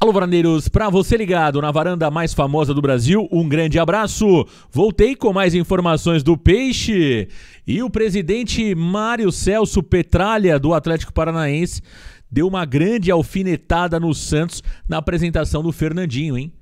Alô, varandeiros, Pra você ligado na varanda mais famosa do Brasil, um grande abraço. Voltei com mais informações do Peixe. E o presidente Mário Celso Petralha, do Atlético Paranaense, deu uma grande alfinetada no Santos na apresentação do Fernandinho, hein?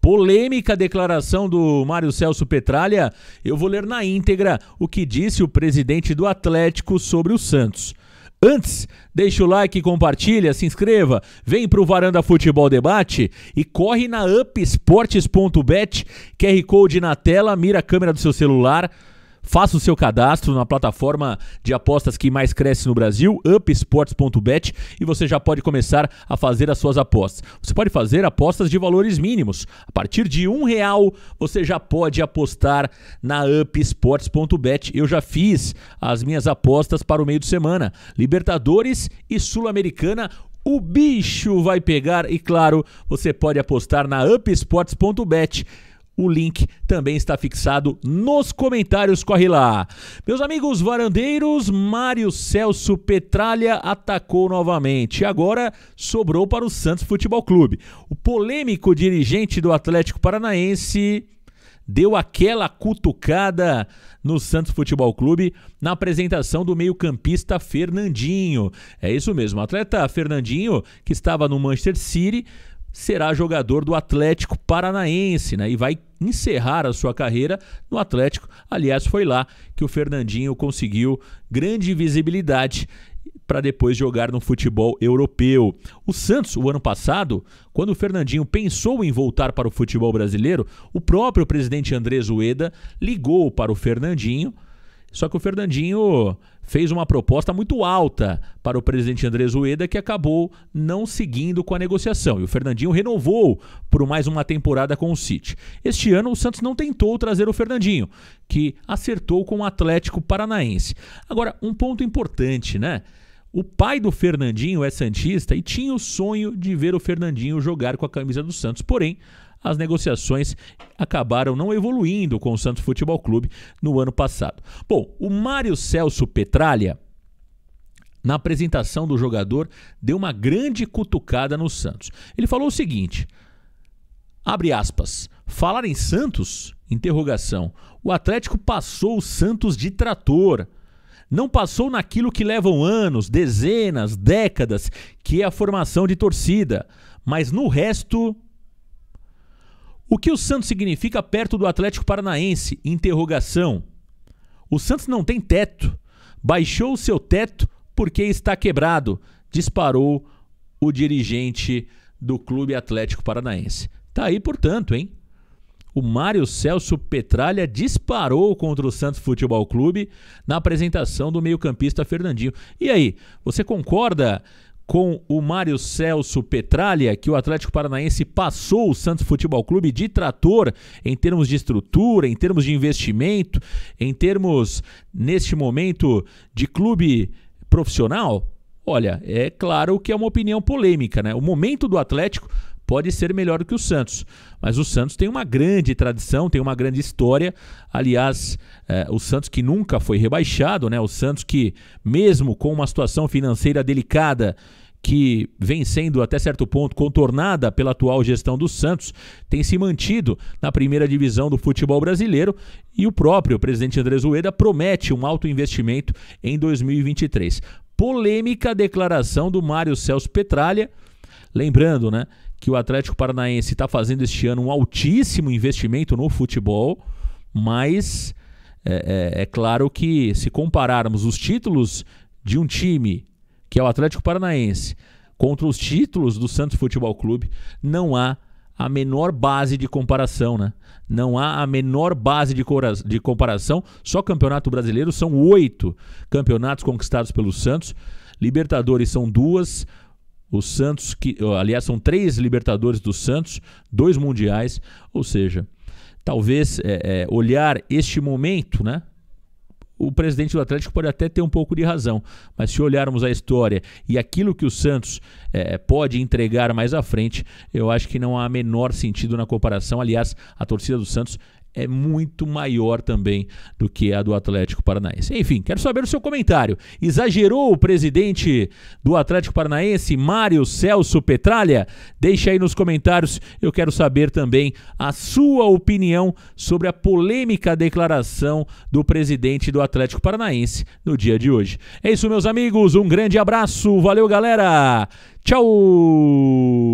Polêmica declaração do Mário Celso Petralha. Eu vou ler na íntegra o que disse o presidente do Atlético sobre o Santos. Antes, deixa o like, compartilha, se inscreva, vem para o Varanda Futebol Debate e corre na upsportes.bet, QR Code na tela, mira a câmera do seu celular Faça o seu cadastro na plataforma de apostas que mais cresce no Brasil, upsports.bet, e você já pode começar a fazer as suas apostas. Você pode fazer apostas de valores mínimos. A partir de um real, você já pode apostar na upsports.bet. Eu já fiz as minhas apostas para o meio de semana. Libertadores e Sul-Americana, o bicho vai pegar e claro, você pode apostar na upsports.bet. O link também está fixado nos comentários, corre lá. Meus amigos varandeiros, Mário Celso Petralha atacou novamente. Agora sobrou para o Santos Futebol Clube. O polêmico dirigente do Atlético Paranaense deu aquela cutucada no Santos Futebol Clube na apresentação do meio-campista Fernandinho. É isso mesmo, o atleta Fernandinho, que estava no Manchester City, será jogador do Atlético Paranaense, né? E vai encerrar a sua carreira no Atlético. Aliás, foi lá que o Fernandinho conseguiu grande visibilidade para depois jogar no futebol europeu. O Santos, o ano passado, quando o Fernandinho pensou em voltar para o futebol brasileiro, o próprio presidente Andrés Ueda ligou para o Fernandinho, só que o Fernandinho fez uma proposta muito alta para o presidente Andrés Ueda, que acabou não seguindo com a negociação. E o Fernandinho renovou por mais uma temporada com o City. Este ano, o Santos não tentou trazer o Fernandinho, que acertou com o Atlético Paranaense. Agora, um ponto importante, né? O pai do Fernandinho é Santista e tinha o sonho de ver o Fernandinho jogar com a camisa do Santos. Porém, as negociações acabaram não evoluindo com o Santos Futebol Clube no ano passado. Bom, o Mário Celso Petralha, na apresentação do jogador, deu uma grande cutucada no Santos. Ele falou o seguinte: abre aspas, falar em Santos? Interrogação. O Atlético passou o Santos de trator não passou naquilo que levam anos, dezenas, décadas, que é a formação de torcida, mas no resto o que o Santos significa perto do Atlético Paranaense? Interrogação. O Santos não tem teto. Baixou o seu teto porque está quebrado. Disparou o dirigente do Clube Atlético Paranaense. Tá aí, portanto, hein? O Mário Celso Petralha disparou contra o Santos Futebol Clube na apresentação do meio-campista Fernandinho. E aí, você concorda com o Mário Celso Petralha, que o Atlético Paranaense passou o Santos Futebol Clube de trator em termos de estrutura, em termos de investimento, em termos, neste momento, de clube profissional? Olha, é claro que é uma opinião polêmica, né? O momento do Atlético pode ser melhor do que o Santos. Mas o Santos tem uma grande tradição, tem uma grande história. Aliás, é, o Santos que nunca foi rebaixado, né? O Santos que, mesmo com uma situação financeira delicada, que vem sendo até certo ponto contornada pela atual gestão do Santos, tem se mantido na primeira divisão do futebol brasileiro e o próprio presidente André Zueda promete um alto investimento em 2023. Polêmica declaração do Mário Celso Petralha, lembrando, né, que o Atlético Paranaense está fazendo este ano um altíssimo investimento no futebol, mas é, é, é claro que se compararmos os títulos de um time que é o Atlético Paranaense contra os títulos do Santos Futebol Clube, não há a menor base de comparação, né? Não há a menor base de, de comparação. Só campeonato brasileiro são oito campeonatos conquistados pelo Santos. Libertadores são duas. O Santos, que aliás são três Libertadores do Santos, dois mundiais, ou seja, talvez é, é, olhar este momento, né? O presidente do Atlético pode até ter um pouco de razão, mas se olharmos a história e aquilo que o Santos é, pode entregar mais à frente, eu acho que não há menor sentido na comparação. Aliás, a torcida do Santos é muito maior também do que a do Atlético Paranaense. Enfim, quero saber o seu comentário. Exagerou o presidente do Atlético Paranaense, Mário Celso Petralha? Deixa aí nos comentários. Eu quero saber também a sua opinião sobre a polêmica declaração do presidente do Atlético Paranaense no dia de hoje. É isso, meus amigos. Um grande abraço. Valeu, galera. Tchau.